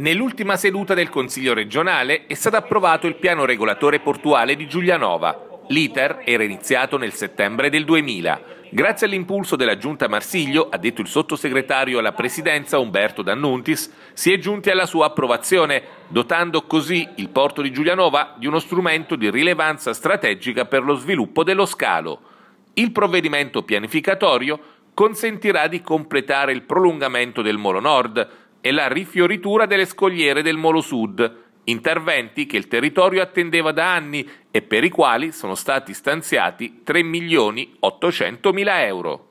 Nell'ultima seduta del Consiglio regionale è stato approvato il piano regolatore portuale di Giulianova. L'iter era iniziato nel settembre del 2000. Grazie all'impulso della Giunta Marsiglio, ha detto il sottosegretario alla Presidenza Umberto D'Annuntis, si è giunti alla sua approvazione, dotando così il porto di Giulianova di uno strumento di rilevanza strategica per lo sviluppo dello scalo. Il provvedimento pianificatorio consentirà di completare il prolungamento del Molo Nord, e la rifioritura delle scogliere del Molo Sud, interventi che il territorio attendeva da anni e per i quali sono stati stanziati 3 milioni 800 mila euro.